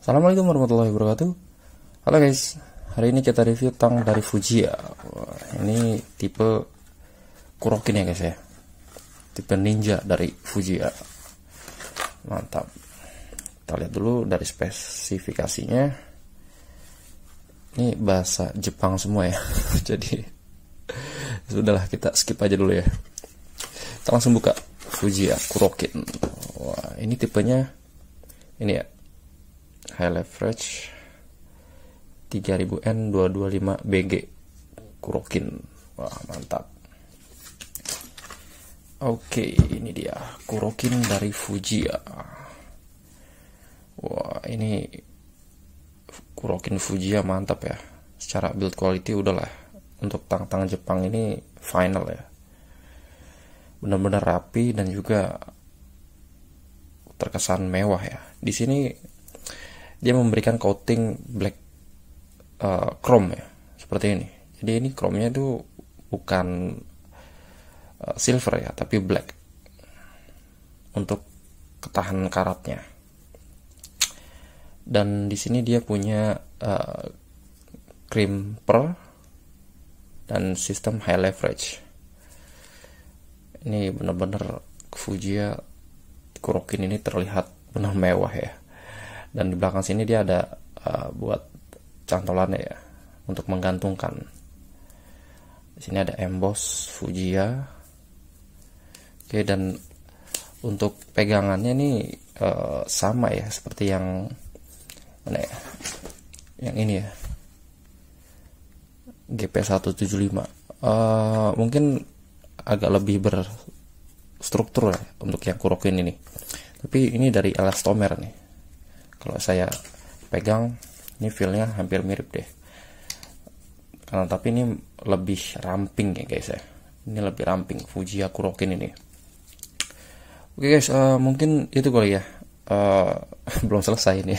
Assalamualaikum warahmatullahi wabarakatuh Halo guys Hari ini kita review tang dari Fuji ya Ini tipe Kurokin ya guys ya Tipe ninja dari Fuji ya Mantap Kita lihat dulu dari spesifikasinya Ini bahasa Jepang semua ya Jadi Sudahlah kita skip aja dulu ya Kita langsung buka Fuji ya Kurokin Wah ini tipenya Ini ya high leverage 3000N 225 BG Kurokin wah mantap oke ini dia Kurokin dari Fuji ya wah ini Kurokin Fuji ya mantap ya secara build quality udahlah untuk tang-tang Jepang ini final ya benar-benar rapi dan juga terkesan mewah ya di sini dia memberikan coating black uh, chrome ya seperti ini jadi ini chrome-nya itu bukan uh, silver ya tapi black untuk ketahan karatnya dan di sini dia punya uh, cream pearl dan sistem high leverage ini benar-benar fujiya Kurokin ini terlihat benar mewah ya dan di belakang sini dia ada uh, buat cantolannya ya untuk menggantungkan di sini ada emboss Fujiya oke dan untuk pegangannya ini uh, eh, sama ya seperti yang mana ya yang ini ya GP175 uh, eh, mungkin agak lebih berstruktur ya untuk yang kurokin ini tapi ini dari elastomer nih kalau saya pegang ini feelnya hampir mirip deh karena tapi ini lebih ramping ya guys ya ini lebih ramping Fuji Akurokin ini oke okay guys uh, mungkin itu kali ya uh, belum selesai ini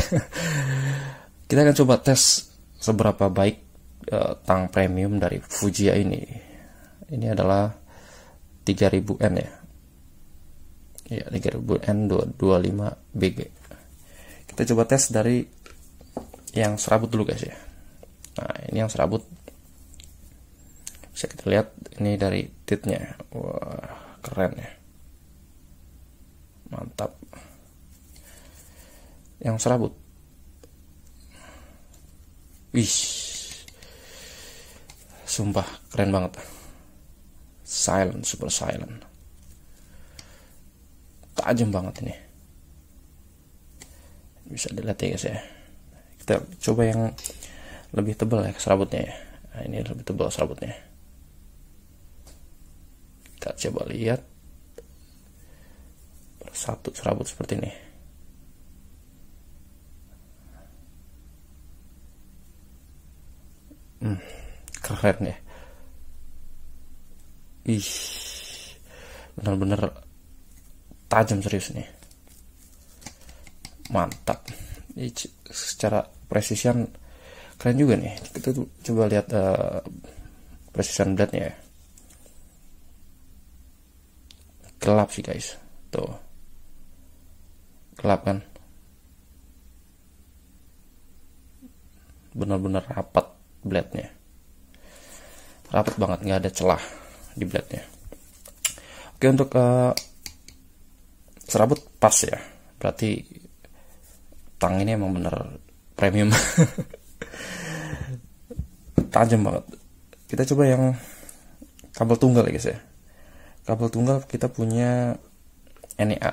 kita akan coba tes seberapa baik uh, tang premium dari Fuji ini ini adalah 3000N ya ya 3000N 25 BG kita coba tes dari yang serabut dulu guys ya nah ini yang serabut bisa kita lihat ini dari titnya wah keren ya mantap yang serabut wih sumpah keren banget silent super silent tajam banget ini bisa dilihat ya guys ya kita coba yang lebih tebal ya serabutnya ya nah, ini lebih tebal serabutnya kita coba lihat satu serabut seperti ini hmm, keren ya ih benar-benar tajam serius nih mantap ini secara precision keren juga nih kita coba lihat uh, eh, precision blade nya ya gelap sih guys tuh gelap kan benar-benar rapat blade nya rapat banget nggak ada celah di blade nya oke untuk uh, serabut pas ya berarti tang ini emang bener premium tajam banget kita coba yang kabel tunggal ya guys ya kabel tunggal kita punya NEA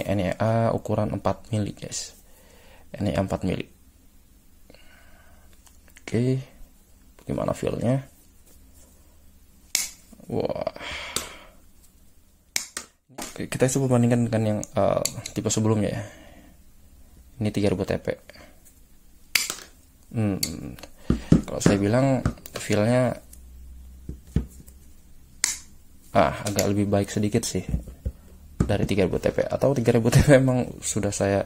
ini NEA ukuran 4 mili guys NEA 4 mili oke gimana feelnya wah kita coba bandingkan dengan yang uh, tipe sebelumnya ya ini 3000 TP hmm, hmm, hmm, kalau saya bilang feelnya ah agak lebih baik sedikit sih dari 3000 TP atau 3000 TP memang sudah saya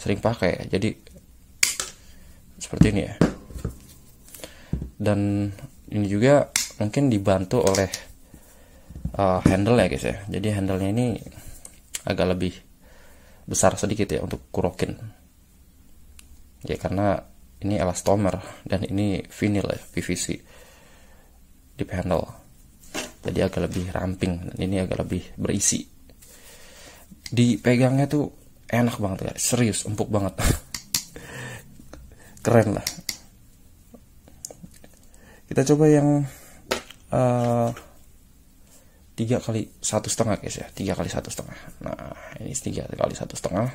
sering pakai jadi seperti ini ya dan ini juga mungkin dibantu oleh uh, handle ya guys ya jadi handlenya ini agak lebih besar sedikit ya untuk kurokin ya karena ini elastomer dan ini vinyl ya PVC di panel jadi agak lebih ramping dan ini agak lebih berisi dipegangnya tuh enak banget ya serius empuk banget keren lah kita coba yang eh, tiga kali satu setengah guys ya tiga kali satu setengah nah ini tiga kali satu setengah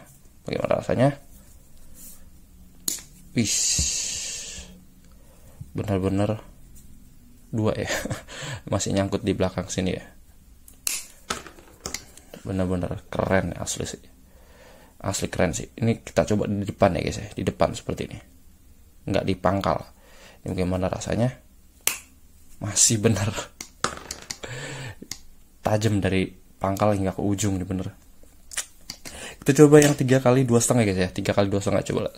bagaimana rasanya wis Bener-bener dua ya masih nyangkut di belakang sini ya Bener-bener keren ya, asli sih asli keren sih ini kita coba di depan ya guys ya di depan seperti ini nggak di pangkal ini bagaimana rasanya masih bener tajam dari pangkal hingga ke ujung nih bener kita coba yang tiga kali dua setengah guys ya tiga kali dua setengah coba lah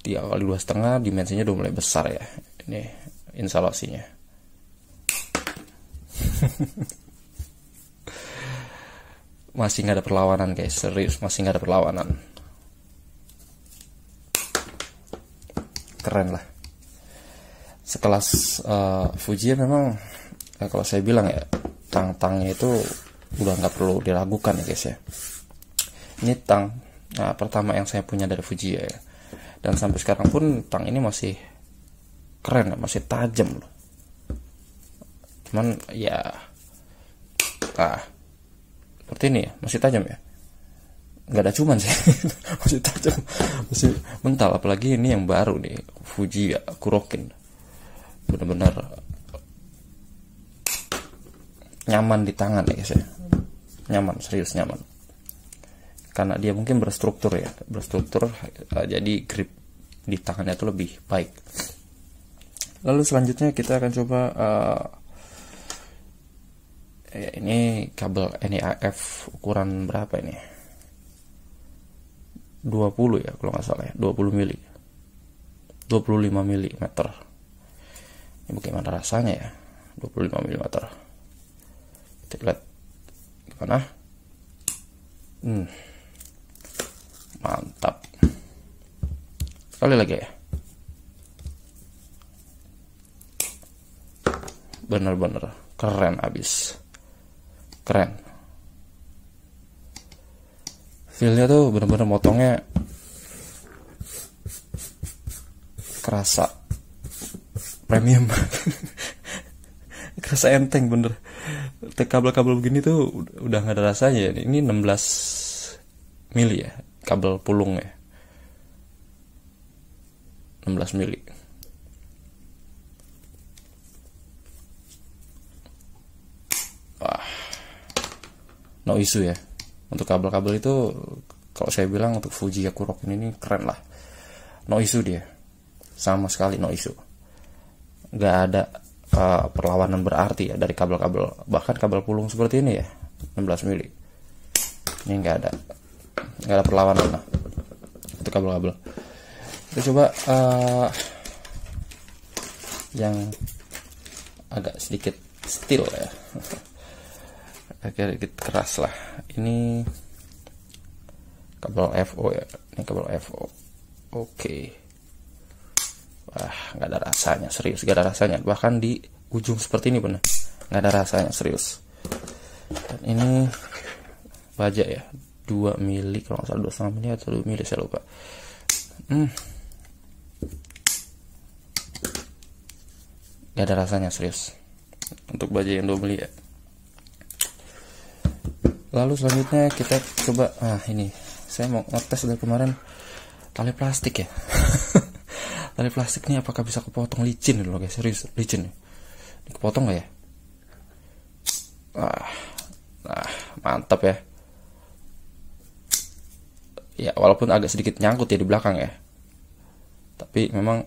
tiga kali dua setengah dimensinya udah mulai besar ya ini instalasinya masih nggak ada perlawanan guys serius masih nggak ada perlawanan keren lah sekelas uh, eh, Fuji memang ya kalau saya bilang ya tang-tangnya itu udah nggak perlu diragukan ya guys ya ini tang nah, pertama yang saya punya dari Fuji ya dan sampai sekarang pun tang ini masih keren masih tajam loh cuman ya ah seperti ini ya masih tajam ya nggak ada cuman sih masih tajam masih mental apalagi ini yang baru nih Fuji ya Kurokin benar-benar nyaman di tangan ya guys ya nyaman serius nyaman karena dia mungkin berstruktur ya berstruktur eh, jadi grip di tangannya itu lebih baik lalu selanjutnya kita akan coba uh, ini kabel NAF ukuran berapa ini 20 ya kalau nggak salah ya 20 mili 25 mm ini bagaimana rasanya ya 25 mm kita lihat gimana hmm mantap sekali lagi ya bener-bener keren abis keren feelnya tuh bener-bener motongnya kerasa premium kerasa enteng bener kabel-kabel begini tuh udah nggak ada rasanya ya. ini 16 mili ya kabel pulung ya 16 mili wah no isu ya untuk kabel-kabel itu kalau saya bilang untuk Fuji Yakurokin ini keren lah no isu dia sama sekali no isu, nggak ada uh, perlawanan berarti ya dari kabel-kabel bahkan kabel pulung seperti ini ya 16 mili ini nggak ada nggak ada perlawanan lah itu kabel-kabel kita coba uh, yang agak sedikit steel ya agak sedikit keras lah ini kabel FO ya ini kabel FO oke okay. wah nggak ada rasanya serius nggak ada rasanya bahkan di ujung seperti ini benar nggak ada rasanya serius dan ini baja ya 2 mili kalau nggak salah dua setengah mili atau 2 mili saya lupa hmm. gak ada rasanya serius untuk baju yang 2 mili ya lalu selanjutnya kita coba ah ini saya mau ngetes dari kemarin tali plastik ya tali plastik ini apakah bisa kepotong licin dulu guys serius licin ini kepotong gak ya ah, ah mantap ya ya walaupun agak sedikit nyangkut ya di belakang ya tapi memang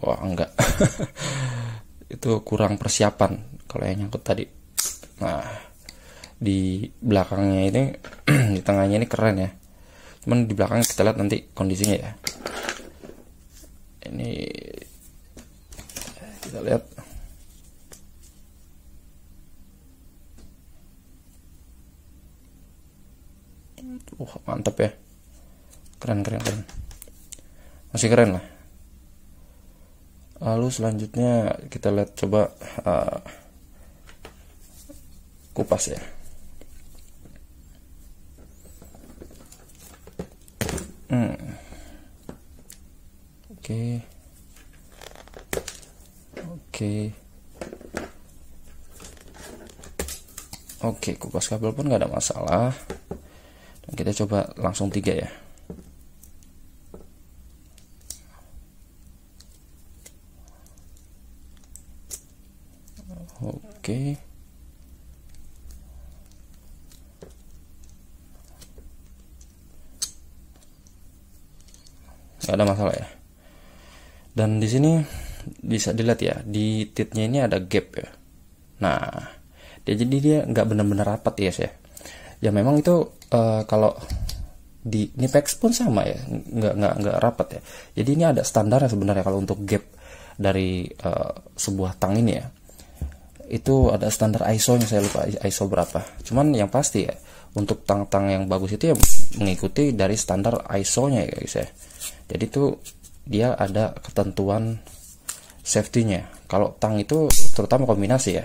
wah enggak itu kurang persiapan kalau yang nyangkut tadi nah di belakangnya ini di tengahnya ini keren ya cuman di belakang kita lihat nanti kondisinya ya ini kita lihat uh, mantep ya keren keren keren masih keren lah lalu selanjutnya kita lihat coba uh, kupas ya hmm. oke oke oke kupas kabel pun gak ada masalah dan kita coba langsung tiga ya oke nggak ada masalah ya dan di sini bisa dilihat ya di titnya ini ada gap ya nah dia jadi dia nggak benar-benar rapat ya yes, ya ya memang itu uh, kalau di Nipex pun sama ya nggak nggak nggak rapat ya jadi ini ada standarnya sebenarnya kalau untuk gap dari uh, sebuah tang ini ya itu ada standar ISO nya saya lupa ISO berapa cuman yang pasti ya untuk tang-tang yang bagus itu ya mengikuti dari standar ISO nya ya guys ya jadi itu dia ada ketentuan safety nya kalau tang itu terutama kombinasi ya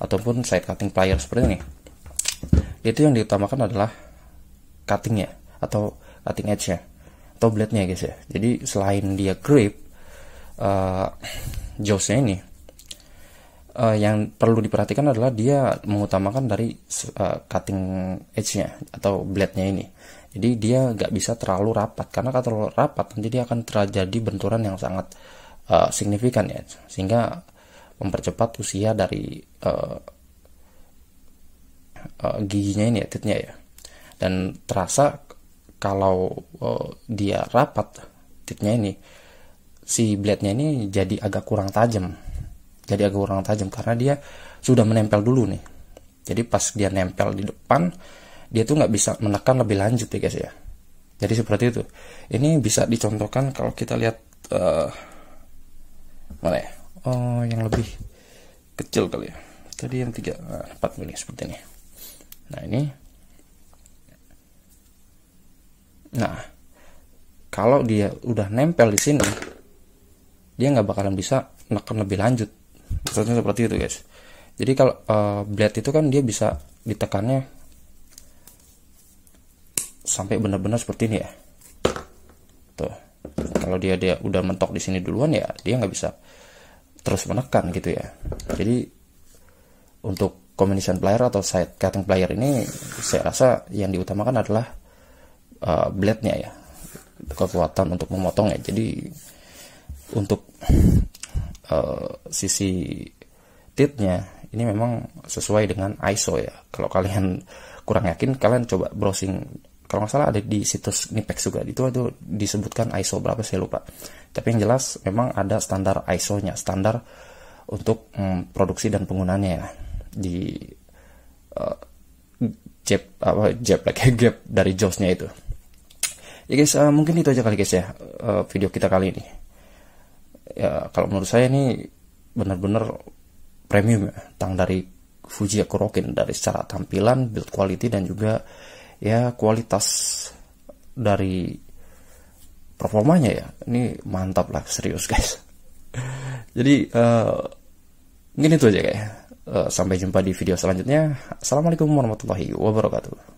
ataupun side cutting pliers seperti ini itu yang diutamakan adalah cuttingnya atau cutting edge-nya atau blade-nya ya, guys ya jadi selain dia grip uh, jaws-nya ini uh, yang perlu diperhatikan adalah dia mengutamakan dari uh, cutting edge-nya atau blade-nya ini jadi dia nggak bisa terlalu rapat karena kalau terlalu rapat nanti dia akan terjadi benturan yang sangat uh, signifikan ya sehingga mempercepat usia dari uh, giginya ini ya titnya ya dan terasa kalau uh, dia rapat titnya ini si blade-nya ini jadi agak kurang tajam jadi agak kurang tajam karena dia sudah menempel dulu nih jadi pas dia nempel di depan dia tuh nggak bisa menekan lebih lanjut ya guys ya jadi seperti itu ini bisa dicontohkan kalau kita lihat uh, mana ya oh yang lebih kecil kali ya tadi yang tiga empat seperti ini Nah ini. Nah, kalau dia udah nempel di sini, dia nggak bakalan bisa neken lebih lanjut. Maksudnya seperti itu guys. Jadi kalau uh, blade itu kan dia bisa ditekannya sampai benar-benar seperti ini ya. Tuh. Kalau dia dia udah mentok di sini duluan ya, dia nggak bisa terus menekan gitu ya. Jadi untuk combination player atau side cutting player ini saya rasa yang diutamakan adalah uh, blade-nya ya kekuatan untuk memotong ya jadi untuk uh, sisi titnya ini memang sesuai dengan ISO ya kalau kalian kurang yakin kalian coba browsing kalau nggak salah ada di situs Nipex juga itu itu disebutkan ISO berapa saya lupa tapi yang jelas memang ada standar ISO-nya standar untuk mm, produksi dan penggunaannya ya di uh, jab apa jab lagi like, gap dari jawsnya itu ya guys uh, mungkin itu aja kali guys ya uh, video kita kali ini ya kalau menurut saya ini benar-benar premium ya tang dari Fuji Akurokin dari secara tampilan build quality dan juga ya kualitas dari performanya ya ini mantap lah serius guys jadi uh, mungkin itu aja kayaknya. Eh, sampai jumpa di video selanjutnya. Assalamualaikum warahmatullahi wabarakatuh.